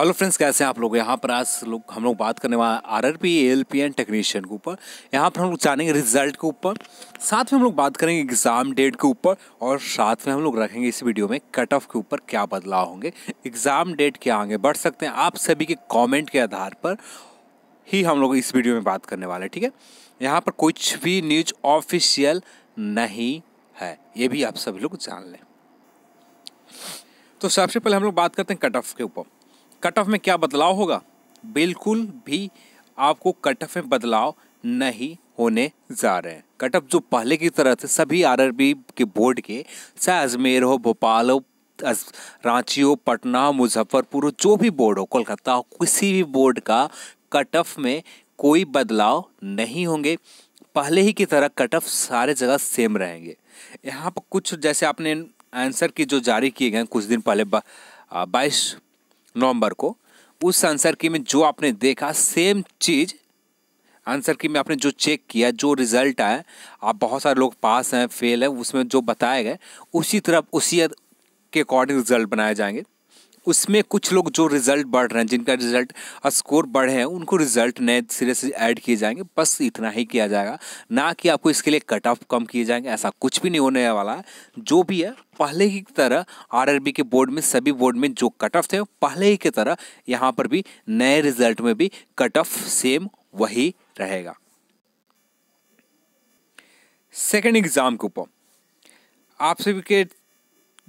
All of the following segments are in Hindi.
हेलो फ्रेंड्स कैसे हैं आप लोग यहाँ पर आज लोग हम लोग बात करने वाले R R P L P and technician के ऊपर यहाँ पर हम लोग जानेंगे रिजल्ट के ऊपर साथ में हम लोग बात करेंगे एग्ज़ाम डेट के ऊपर और साथ में हम लोग रखेंगे इस वीडियो में कट ऑफ के ऊपर क्या बदलाव होंगे एग्ज़ाम डेट क्या आगे बढ़ सकते हैं आप सभी के कॉमेंट के आधार पर ही हम लोग इस वीडियो में बात करने वाले हैं ठीक है यहाँ पर कुछ भी न्यूज ऑफिशियल नहीं है ये भी आप सभी लोग जान लें तो सबसे पहले हम लोग बात करते हैं कट ऑफ के ऊपर कट ऑफ में क्या बदलाव होगा बिल्कुल भी आपको कट ऑफ में बदलाव नहीं होने जा रहे हैं कट ऑफ जो पहले की तरह थे सभी आरआरबी के बोर्ड के चाहे अजमेर हो भोपाल हो रांची हो पटना हो मुजफ्फरपुर हो जो भी बोर्ड हो कोलकाता हो किसी भी बोर्ड का कट ऑफ में कोई बदलाव नहीं होंगे पहले ही की तरह कट ऑफ सारे जगह सेम रहेंगे यहाँ पर कुछ जैसे आपने आंसर की जो जारी किए गए कुछ दिन पहले बाईस नवंबर को उस आंसर की में जो आपने देखा सेम चीज़ आंसर की में आपने जो चेक किया जो रिजल्ट आया आप बहुत सारे लोग पास हैं फेल हैं उसमें जो बताए गए उसी तरफ उसी के अकॉर्डिंग रिजल्ट बनाए जाएंगे उसमें कुछ लोग जो रिजल्ट बढ़ रहे हैं जिनका रिजल्ट स्कोर बढ़े हैं उनको रिजल्ट नए सिरे से ऐड किए जाएंगे बस इतना ही किया जाएगा ना कि आपको इसके लिए कट ऑफ कम किए जाएंगे ऐसा कुछ भी नहीं होने वाला है जो भी है पहले की तरह आरआरबी के बोर्ड में सभी बोर्ड में जो कट ऑफ थे पहले ही की तरह यहाँ पर भी नए रिजल्ट में भी कट ऑफ सेम वही रहेगा सेकेंड एग्ज़ाम के ऊपर आप सभी के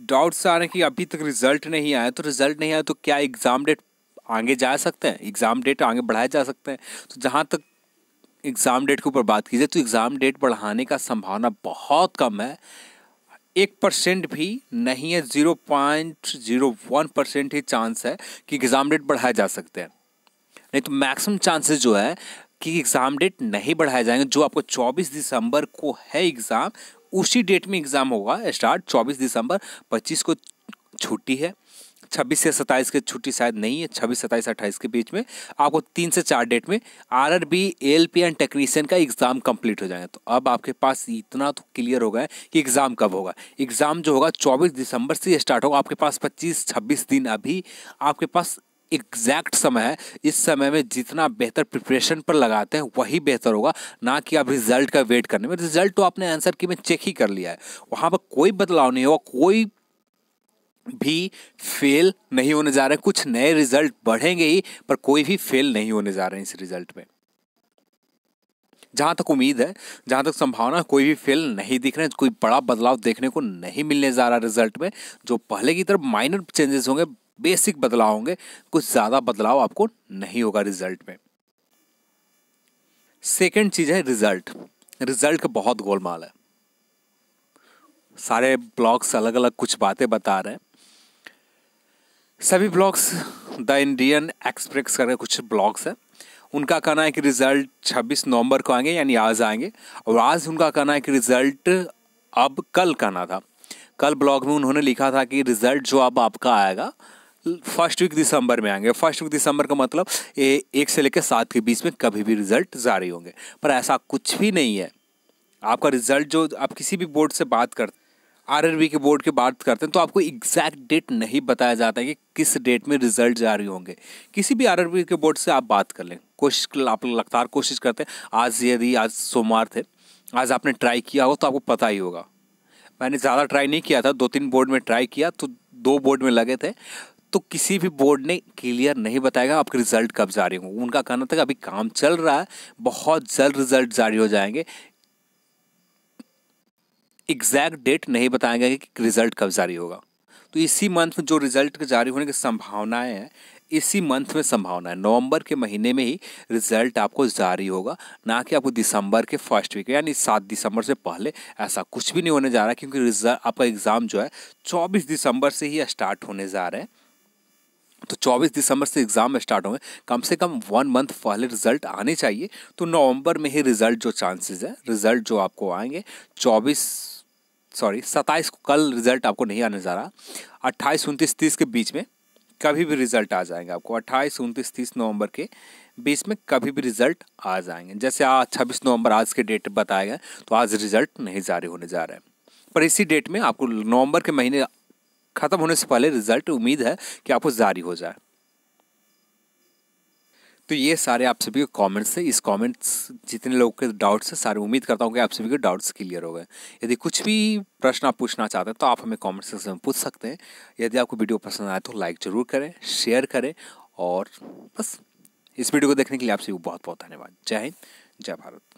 डाउट्स आ रहे हैं कि अभी तक रिजल्ट नहीं आया तो रिजल्ट नहीं आया तो क्या एग्ज़ाम डेट आगे जा सकते हैं एग्ज़ाम डेट आगे बढ़ाए जा सकते हैं तो जहाँ तक एग्ज़ाम डेट के ऊपर बात की जाए तो एग्ज़ाम डेट बढ़ाने का संभावना बहुत कम है एक परसेंट भी नहीं है zero point zero one percent ही चांस है कि एग्ज़ाम डेट बढ़ाए जा सकते हैं नहीं तो मैक्सिमम चांसेस जो है कि एग्ज़ाम डेट नहीं बढ़ाए जाएंगे जो आपको चौबीस दिसंबर को है एग्ज़ाम उसी डेट में एग्ज़ाम होगा स्टार्ट चौबीस दिसंबर पच्चीस को छुट्टी है छब्बीस से सत्ताईस की छुट्टी शायद नहीं है छब्बीस सत्ताईस अट्ठाईस के बीच में आपको तीन से चार डेट में R R B L P and technician का एग्ज़ाम कंप्लीट हो जाएगा तो अब आपके पास इतना तो क्लियर हो गया है कि एग्ज़ाम कब होगा एग्ज़ाम जो होगा चौबीस दिसंबर से स्टार्ट होगा आपके पास पच्चीस छब्बीस दिन अभी आपके पास एग्जैक्ट समय है इस समय में जितना बेहतर प्रिपरेशन पर लगाते हैं वही बेहतर होगा ना कि आप रिजल्ट का वेट करने में रिजल्ट तो आपने आंसर की में चेक ही कर लिया है वहाँ पर कोई बदलाव नहीं होगा कोई भी फेल नहीं होने जा रहे हैं कुछ नए रिजल्ट बढ़ेंगे ही पर कोई भी फेल नहीं होने जा रहे हैं इस रिजल्ट में जहाँ तक उम्मीद है जहाँ तक संभावना कोई भी फेल नहीं दिख रहे हैं कोई बड़ा बदलाव देखने को नहीं मिलने जा रहा रिजल्ट में जो पहले की तरफ माइनर चेंजेस होंगे बेसिक बदलाव होंगे कुछ ज़्यादा बदलाव आपको नहीं होगा रिजल्ट में सेकेंड चीज़ है रिजल्ट रिजल्ट का बहुत गोलमाल है सारे ब्लॉग्स अलग अलग कुछ बातें बता रहे हैं सभी ब्लॉग्स द इंडियन एक्सप्रेस करके कुछ ब्लॉग्स हैं उनका कहना है कि रिज़ल्ट 26 नवंबर को आएंगे यानी आज आएंगे और आज उनका कहना है कि रिज़ल्ट अब कल कहना था कल ब्लॉग में उन्होंने लिखा था कि रिज़ल्ट जो अब आपका आएगा फर्स्ट वीक दिसंबर में आएंगे फर्स्ट वीक दिसंबर का मतलब ए, एक से लेकर सात के बीच में कभी भी रिजल्ट जारी होंगे पर ऐसा कुछ भी नहीं है आपका रिजल्ट जो आप किसी भी बोर्ड से बात करते आर के बोर्ड की बात करते हैं तो आपको एग्जैक्ट डेट नहीं बताया जाता है कि किस डेट में रिजल्ट जारी होंगे किसी भी आर के बोर्ड से आप बात कर लें कोशिश आप लगातार कोशिश करते हैं आज यदि आज सोमवार थे आज आपने ट्राई किया हो तो आपको पता ही होगा मैंने ज़्यादा ट्राई नहीं किया था दो तीन बोर्ड में ट्राई किया तो दो बोर्ड में लगे थे तो किसी भी बोर्ड ने क्लियर नहीं बताएगा आपके रिजल्ट कब जारी होंगे उनका कहना था कि अभी काम चल रहा है बहुत जल्द रिजल्ट जारी हो जाएंगे एग्जैक्ट डेट नहीं बताएंगे कि रिजल्ट कब जारी होगा तो इसी मंथ में जो रिजल्ट के जारी होने की संभावनाएं हैं इसी मंथ में संभावना है नवंबर के महीने में ही रिजल्ट आपको जारी होगा ना कि आपको दिसंबर के फर्स्ट वीक यानी सात दिसंबर से पहले ऐसा कुछ भी नहीं होने जा रहा क्योंकि रिजल्ट आपका एग्ज़ाम जो है चौबीस दिसंबर से ही स्टार्ट होने जा रहा है तो 24 दिसंबर से एग्ज़ाम स्टार्ट होंगे कम से कम वन मंथ पहले रिजल्ट आने चाहिए तो नवंबर में ही रिजल्ट जो चांसेस है रिजल्ट जो आपको आएंगे 24 सॉरी 27 को कल रिजल्ट आपको नहीं आने जा रहा अट्ठाईस उनतीस तीस के बीच में कभी भी रिजल्ट आ जाएंगे आपको अट्ठाईस उनतीस तीस नवंबर के बीच में कभी भी रिजल्ट आ जाएंगे जैसे आज छब्बीस नवंबर आज के डेट बताया गया तो आज रिजल्ट नहीं जारी होने जा रहा है पर इसी डेट में आपको नवंबर के महीने ख़त्म होने से पहले रिजल्ट उम्मीद है कि आपको जारी हो जाए तो ये सारे आप सभी के कमेंट्स थे इस कमेंट्स जितने लोगों के डाउट्स हैं सारे उम्मीद करता हूँ कि आप सभी के डाउट्स क्लियर हो गए यदि कुछ भी प्रश्न आप पूछना चाहते हैं तो आप हमें कमेंट सेक्शन में पूछ सकते हैं यदि आपको वीडियो पसंद आए तो लाइक ज़रूर करें शेयर करें और बस इस वीडियो को देखने के लिए आप सभी को बहुत बहुत धन्यवाद जय हिंद जय भारत